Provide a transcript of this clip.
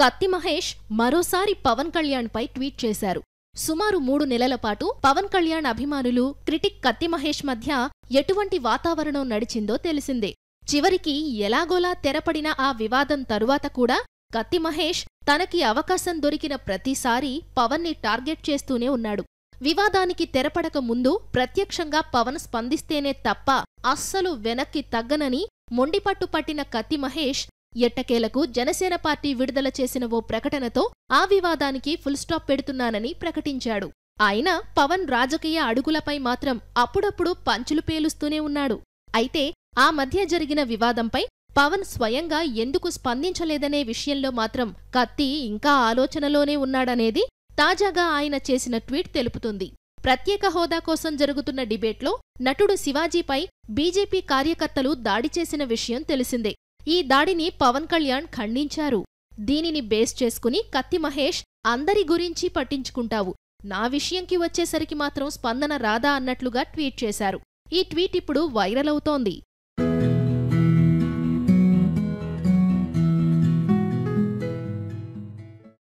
కత్తి మహేష్ మరోసారి పవన్ కళ్యాణ్ పై ట్వీట్ చేశారు సుమారు మూడు నెలల పాటు పవన్ కళ్యాణ్ అభిమానులు క్రిటిక్ కత్తి మహేష్ మధ్య ఎటువంటి వాతావరణం నడిచిందో తెలిసిందే చివరికి ఎలాగోలా తెరపడిన ఆ వివాదం తరువాత కూడా కత్తి మహేష్ తనకి అవకాశం దొరికిన ప్రతిసారీ పవన్ని టార్గెట్ చేస్తూనే ఉన్నాడు వివాదానికి తెరపడక ముందు ప్రత్యక్షంగా పవన్ స్పందిస్తేనే తప్ప అస్సలు వెనక్కి తగ్గనని మొండిపట్టు పట్టిన కత్తి మహేష్ ఎట్టకేలకు జనసేన పార్టీ విడుదల చేసిన ఓ ప్రకటనతో ఆ వివాదానికి ఫుల్ స్టాప్ పెడుతున్నానని ప్రకటించాడు ఆయన పవన్ రాజకీయ అడుగులపై మాత్రం అప్పుడప్పుడు పంచులు పేలుస్తూనే ఉన్నాడు అయితే ఆ మధ్య జరిగిన వివాదంపై పవన్ స్వయంగా ఎందుకు స్పందించలేదనే విషయంలో మాత్రం కత్తి ఇంకా ఆలోచనలోనే ఉన్నాడనేది తాజాగా ఆయన చేసిన ట్వీట్ తెలుపుతుంది ప్రత్యేక హోదా కోసం జరుగుతున్న డిబేట్లో నటుడు శివాజీపై బీజేపీ కార్యకర్తలు దాడి చేసిన విషయం తెలిసిందే ఈ దాడిని పవన్ కళ్యాణ్ ఖండించారు దీనిని బేస్ చేసుకుని కత్తి మహేష్ అందరి గురించి పట్టించుకుంటావు నా విషయంకి వచ్చేసరికి మాత్రం స్పందన రాదా అన్నట్లుగా ట్వీట్ చేశారు ఈ ట్వీట్ ఇప్పుడు వైరల్ అవుతోంది